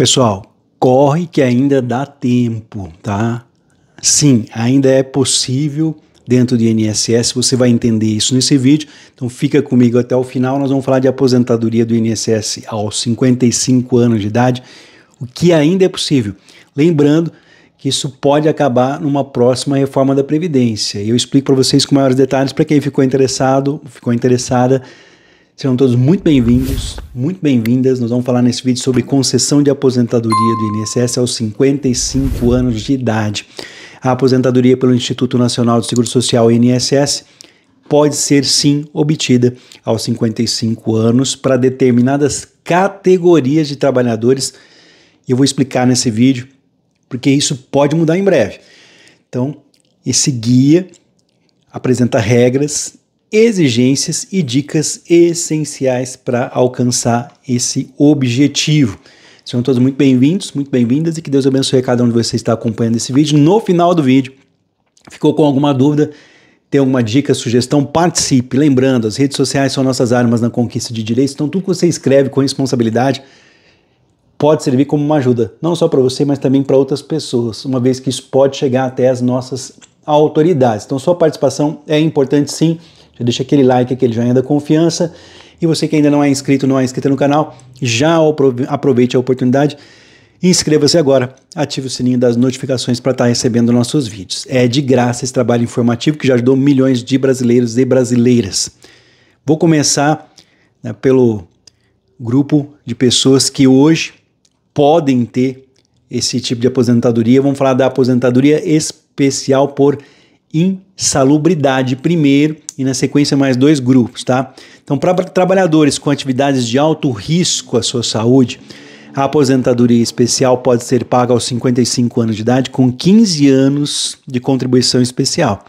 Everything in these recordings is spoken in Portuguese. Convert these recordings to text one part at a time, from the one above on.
Pessoal, corre que ainda dá tempo, tá? Sim, ainda é possível dentro de INSS, você vai entender isso nesse vídeo. Então fica comigo até o final, nós vamos falar de aposentadoria do INSS aos 55 anos de idade, o que ainda é possível. Lembrando que isso pode acabar numa próxima reforma da previdência. Eu explico para vocês com maiores detalhes para quem ficou interessado, ficou interessada Sejam todos muito bem-vindos, muito bem-vindas. Nós vamos falar nesse vídeo sobre concessão de aposentadoria do INSS aos 55 anos de idade. A aposentadoria pelo Instituto Nacional de Seguro Social, INSS, pode ser sim obtida aos 55 anos para determinadas categorias de trabalhadores. Eu vou explicar nesse vídeo, porque isso pode mudar em breve. Então, esse guia apresenta regras exigências e dicas essenciais para alcançar esse objetivo. Sejam todos muito bem-vindos, muito bem-vindas e que Deus abençoe cada um de vocês que está acompanhando esse vídeo. No final do vídeo, ficou com alguma dúvida, tem alguma dica, sugestão, participe. Lembrando, as redes sociais são nossas armas na conquista de direitos, então tudo que você escreve com responsabilidade pode servir como uma ajuda, não só para você, mas também para outras pessoas, uma vez que isso pode chegar até as nossas autoridades. Então sua participação é importante sim. Já deixa aquele like, aquele joinha da confiança. E você que ainda não é inscrito, não é inscrito no canal, já aproveite a oportunidade. Inscreva-se agora, ative o sininho das notificações para estar tá recebendo nossos vídeos. É de graça esse trabalho informativo que já ajudou milhões de brasileiros e brasileiras. Vou começar né, pelo grupo de pessoas que hoje podem ter esse tipo de aposentadoria. Vamos falar da aposentadoria especial por insalubridade primeiro e na sequência mais dois grupos, tá? Então, para trabalhadores com atividades de alto risco à sua saúde, a aposentadoria especial pode ser paga aos 55 anos de idade com 15 anos de contribuição especial.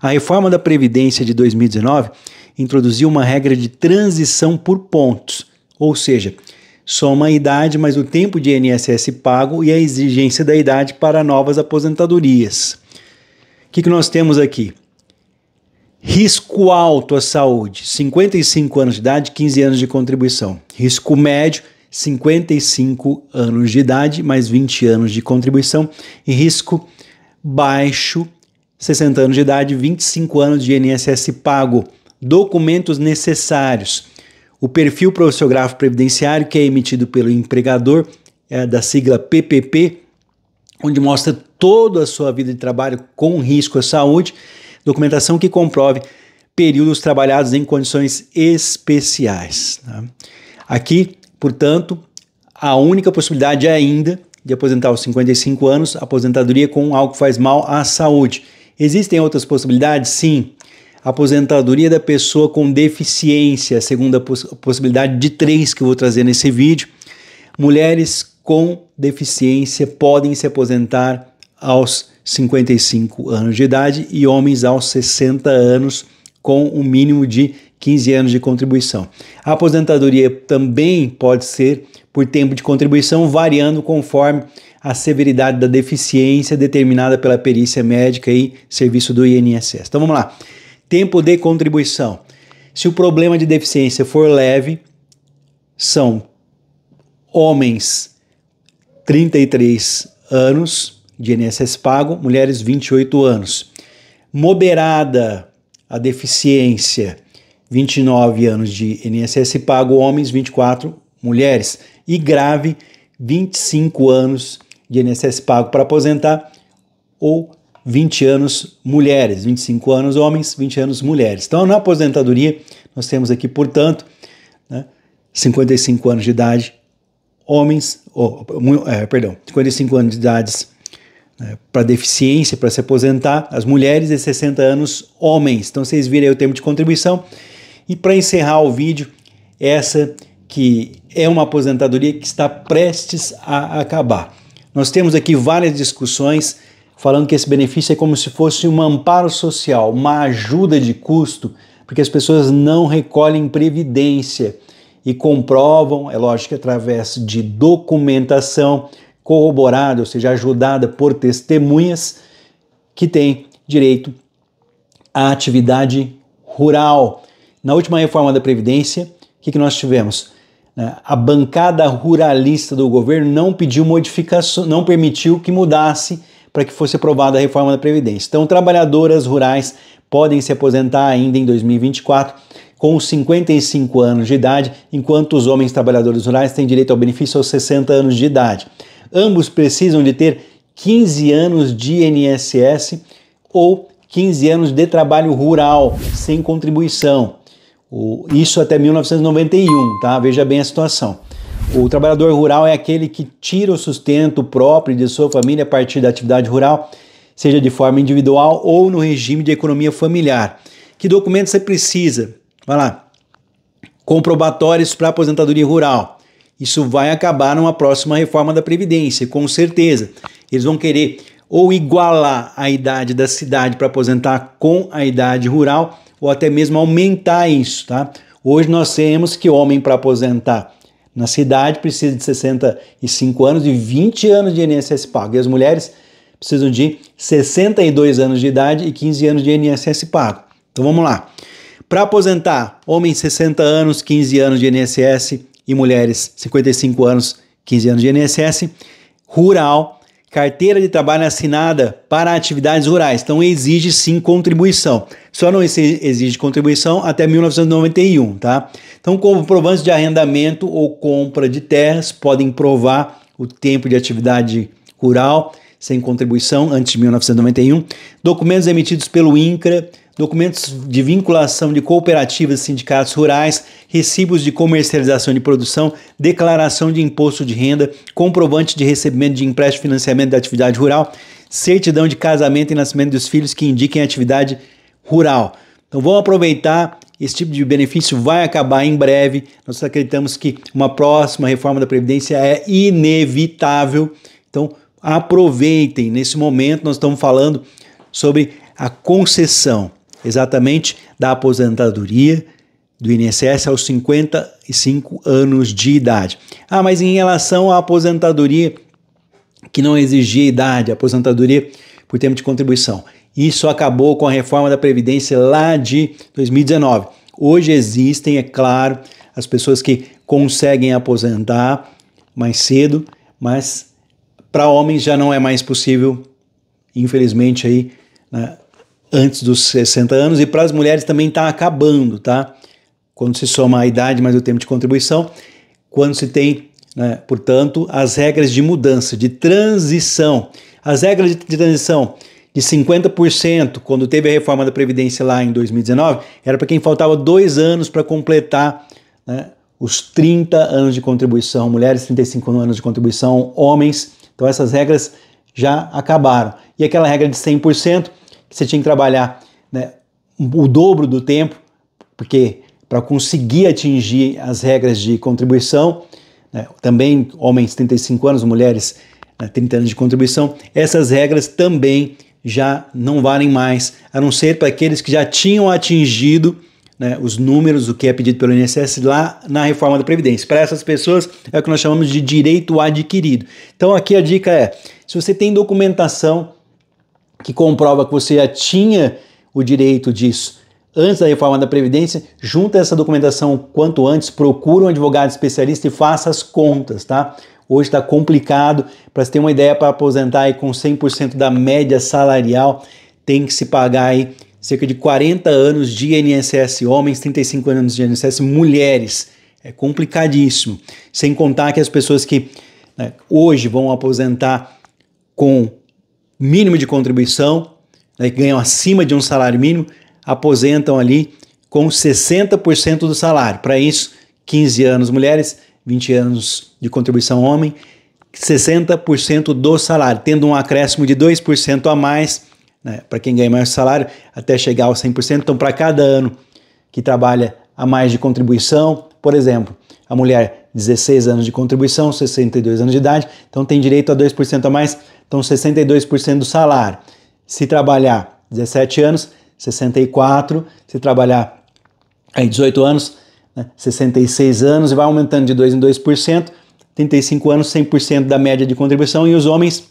A reforma da Previdência de 2019 introduziu uma regra de transição por pontos, ou seja, soma a idade mais o tempo de INSS pago e a exigência da idade para novas aposentadorias que, que nós temos aqui? Risco alto à saúde, 55 anos de idade, 15 anos de contribuição. Risco médio, 55 anos de idade, mais 20 anos de contribuição. E risco baixo, 60 anos de idade, 25 anos de INSS pago. Documentos necessários. O perfil profissional previdenciário que é emitido pelo empregador, é da sigla PPP, onde mostra toda a sua vida de trabalho com risco à saúde, documentação que comprove períodos trabalhados em condições especiais. Né? Aqui, portanto, a única possibilidade é ainda de aposentar aos 55 anos, aposentadoria com algo que faz mal à saúde. Existem outras possibilidades? Sim. Aposentadoria da pessoa com deficiência, a segunda poss possibilidade de três que eu vou trazer nesse vídeo. Mulheres com deficiência podem se aposentar aos 55 anos de idade e homens aos 60 anos com um mínimo de 15 anos de contribuição. A aposentadoria também pode ser por tempo de contribuição, variando conforme a severidade da deficiência determinada pela perícia médica e serviço do INSS. Então vamos lá. Tempo de contribuição. Se o problema de deficiência for leve, são homens 33 anos de INSS pago, mulheres 28 anos. Moderada a deficiência, 29 anos de INSS pago, homens 24, mulheres. E grave, 25 anos de INSS pago para aposentar ou 20 anos mulheres, 25 anos homens, 20 anos mulheres. Então, na aposentadoria, nós temos aqui, portanto, né, 55 anos de idade homens, oh, é, perdão, 55 anos de idade né, para deficiência, para se aposentar, as mulheres de 60 anos, homens. Então vocês viram aí o termo de contribuição. E para encerrar o vídeo, essa que é uma aposentadoria que está prestes a acabar. Nós temos aqui várias discussões falando que esse benefício é como se fosse um amparo social, uma ajuda de custo, porque as pessoas não recolhem previdência e comprovam, é lógico, através de documentação corroborada, ou seja, ajudada por testemunhas, que tem direito à atividade rural. Na última reforma da Previdência, o que, que nós tivemos? Né, a bancada ruralista do governo não pediu modificação, não permitiu que mudasse para que fosse aprovada a reforma da Previdência. Então, trabalhadoras rurais podem se aposentar ainda em 2024 com 55 anos de idade, enquanto os homens trabalhadores rurais têm direito ao benefício aos 60 anos de idade. Ambos precisam de ter 15 anos de INSS ou 15 anos de trabalho rural sem contribuição. Isso até 1991, tá? Veja bem a situação. O trabalhador rural é aquele que tira o sustento próprio de sua família a partir da atividade rural, seja de forma individual ou no regime de economia familiar. Que documento você precisa? vai lá, comprobatórios para aposentadoria rural. Isso vai acabar numa próxima reforma da Previdência, com certeza. Eles vão querer ou igualar a idade da cidade para aposentar com a idade rural, ou até mesmo aumentar isso, tá? Hoje nós temos que homem para aposentar na cidade precisa de 65 anos e 20 anos de INSS pago. E as mulheres precisam de 62 anos de idade e 15 anos de INSS pago. Então vamos lá. Para aposentar, homens 60 anos, 15 anos de INSS e mulheres 55 anos, 15 anos de INSS. Rural, carteira de trabalho assinada para atividades rurais. Então exige sim contribuição. Só não exige contribuição até 1991, tá? Então comprovantes de arrendamento ou compra de terras podem provar o tempo de atividade rural sem contribuição antes de 1991. Documentos emitidos pelo INCRA documentos de vinculação de cooperativas e sindicatos rurais, recibos de comercialização de produção, declaração de imposto de renda, comprovante de recebimento de empréstimo financiamento da atividade rural, certidão de casamento e nascimento dos filhos que indiquem atividade rural. Então vamos aproveitar esse tipo de benefício vai acabar em breve. Nós acreditamos que uma próxima reforma da Previdência é inevitável. Então, aproveitem. Nesse momento, nós estamos falando sobre a concessão exatamente da aposentadoria do INSS aos 55 anos de idade. Ah, mas em relação à aposentadoria que não exigia idade, aposentadoria por tempo de contribuição. Isso acabou com a reforma da Previdência lá de 2019. Hoje existem, é claro, as pessoas que conseguem aposentar mais cedo, mas para homens já não é mais possível, infelizmente aí, né, antes dos 60 anos, e para as mulheres também está acabando, tá? Quando se soma a idade mais o tempo de contribuição, quando se tem, né, portanto, as regras de mudança, de transição. As regras de, de transição de 50%, quando teve a reforma da Previdência lá em 2019, era para quem faltava dois anos para completar né, os 30 anos de contribuição, mulheres 35 anos de contribuição, homens. Então essas regras já acabaram. E aquela regra de 100%, você tinha que trabalhar né, o dobro do tempo, porque para conseguir atingir as regras de contribuição, né, também homens 35 anos, mulheres né, 30 anos de contribuição, essas regras também já não valem mais, a não ser para aqueles que já tinham atingido né, os números, o que é pedido pelo INSS lá na reforma da Previdência. Para essas pessoas é o que nós chamamos de direito adquirido. Então aqui a dica é: se você tem documentação que comprova que você já tinha o direito disso antes da reforma da Previdência, junta essa documentação quanto antes, procura um advogado especialista e faça as contas, tá? Hoje está complicado, para você ter uma ideia, para aposentar aí com 100% da média salarial, tem que se pagar aí cerca de 40 anos de INSS homens, 35 anos de INSS mulheres. É complicadíssimo. Sem contar que as pessoas que né, hoje vão aposentar com mínimo de contribuição, né, que ganham acima de um salário mínimo, aposentam ali com 60% do salário. Para isso, 15 anos mulheres, 20 anos de contribuição homem, 60% do salário, tendo um acréscimo de 2% a mais né, para quem ganha mais salário, até chegar aos 100%. Então, para cada ano que trabalha a mais de contribuição, por exemplo, a mulher 16 anos de contribuição, 62 anos de idade, então tem direito a 2% a mais então 62% do salário. Se trabalhar 17 anos, 64, se trabalhar aí 18 anos, né, 66 anos, e vai aumentando de 2 em 2%, 35 anos, 100% da média de contribuição, e os homens,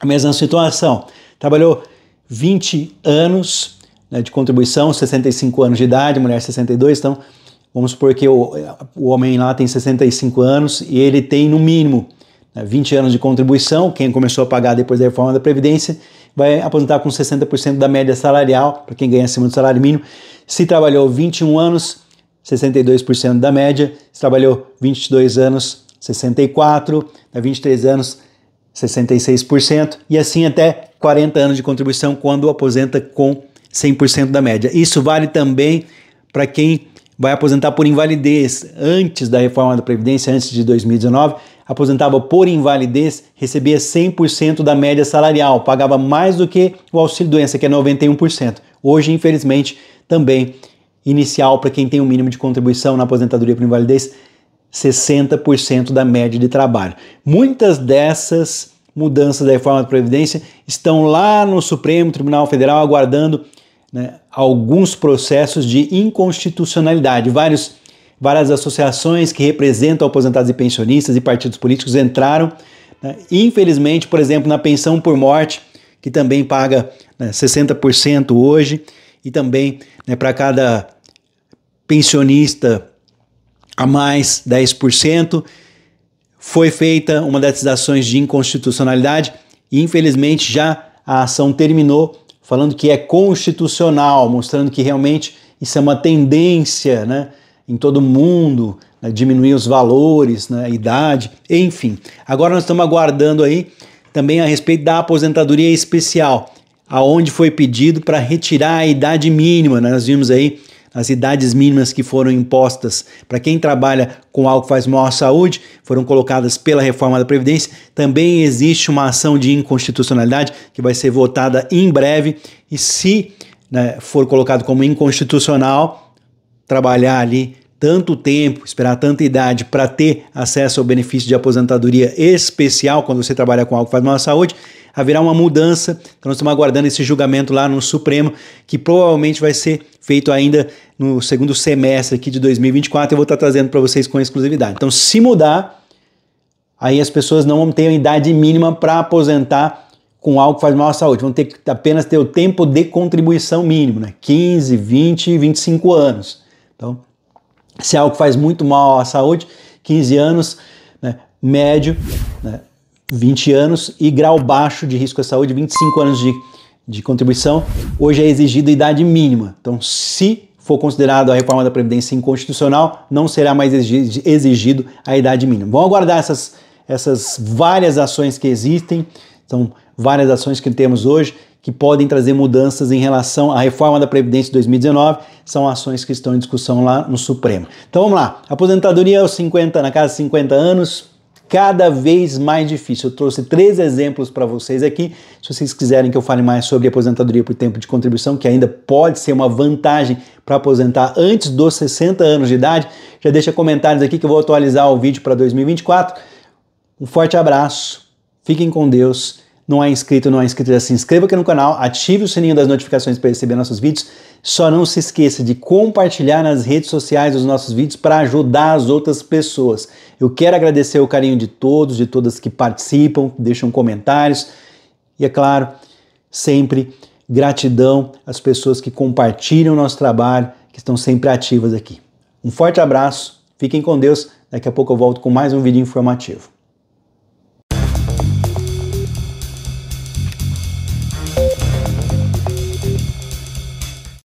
a mesma situação. Trabalhou 20 anos né, de contribuição, 65 anos de idade, mulher 62, então vamos supor que o, o homem lá tem 65 anos e ele tem no mínimo 20 né, anos de contribuição, quem começou a pagar depois da reforma da Previdência, vai aposentar com 60% da média salarial, para quem ganha acima do salário mínimo. Se trabalhou 21 anos, 62% da média. Se trabalhou 22 anos, 64%. Né? 23 anos, 66%. E assim até 40 anos de contribuição quando aposenta com 100% da média. Isso vale também para quem vai aposentar por invalidez antes da reforma da Previdência, antes de 2019 aposentava por invalidez, recebia 100% da média salarial, pagava mais do que o auxílio-doença, que é 91%. Hoje, infelizmente, também inicial para quem tem o um mínimo de contribuição na aposentadoria por invalidez, 60% da média de trabalho. Muitas dessas mudanças da reforma da Previdência estão lá no Supremo Tribunal Federal aguardando né, alguns processos de inconstitucionalidade. Vários várias associações que representam aposentados e pensionistas e partidos políticos entraram. Né? Infelizmente, por exemplo, na pensão por morte, que também paga né, 60% hoje, e também né, para cada pensionista a mais 10%, foi feita uma dessas ações de inconstitucionalidade e infelizmente já a ação terminou falando que é constitucional, mostrando que realmente isso é uma tendência, né? em todo o mundo, né, diminuir os valores, né, a idade, enfim. Agora nós estamos aguardando aí também a respeito da aposentadoria especial, aonde foi pedido para retirar a idade mínima. Né? Nós vimos aí as idades mínimas que foram impostas para quem trabalha com algo que faz mal à saúde, foram colocadas pela reforma da Previdência. Também existe uma ação de inconstitucionalidade que vai ser votada em breve e se né, for colocado como inconstitucional, trabalhar ali tanto tempo, esperar tanta idade para ter acesso ao benefício de aposentadoria especial quando você trabalha com algo que faz mal à saúde, haverá uma mudança. Então nós estamos aguardando esse julgamento lá no Supremo, que provavelmente vai ser feito ainda no segundo semestre aqui de 2024. Eu vou estar trazendo para vocês com exclusividade. Então se mudar, aí as pessoas não vão ter a idade mínima para aposentar com algo que faz mal à saúde. Vão ter que apenas ter o tempo de contribuição mínimo, né? 15, 20, 25 anos. Então, se é algo que faz muito mal à saúde, 15 anos, né, médio, né, 20 anos e grau baixo de risco à saúde, 25 anos de, de contribuição. Hoje é exigida a idade mínima. Então, se for considerado a reforma da Previdência inconstitucional, não será mais exigido a idade mínima. Vamos aguardar essas, essas várias ações que existem, são então, várias ações que temos hoje, que podem trazer mudanças em relação à reforma da Previdência de 2019, são ações que estão em discussão lá no Supremo. Então vamos lá, aposentadoria aos 50, na casa de 50 anos, cada vez mais difícil. Eu trouxe três exemplos para vocês aqui. Se vocês quiserem que eu fale mais sobre aposentadoria por tempo de contribuição, que ainda pode ser uma vantagem para aposentar antes dos 60 anos de idade, já deixa comentários aqui que eu vou atualizar o vídeo para 2024. Um forte abraço, fiquem com Deus não é inscrito, não é inscrito, já se inscreva aqui no canal, ative o sininho das notificações para receber nossos vídeos. Só não se esqueça de compartilhar nas redes sociais os nossos vídeos para ajudar as outras pessoas. Eu quero agradecer o carinho de todos, de todas que participam, deixam comentários. E é claro, sempre gratidão às pessoas que compartilham nosso trabalho, que estão sempre ativas aqui. Um forte abraço, fiquem com Deus. Daqui a pouco eu volto com mais um vídeo informativo.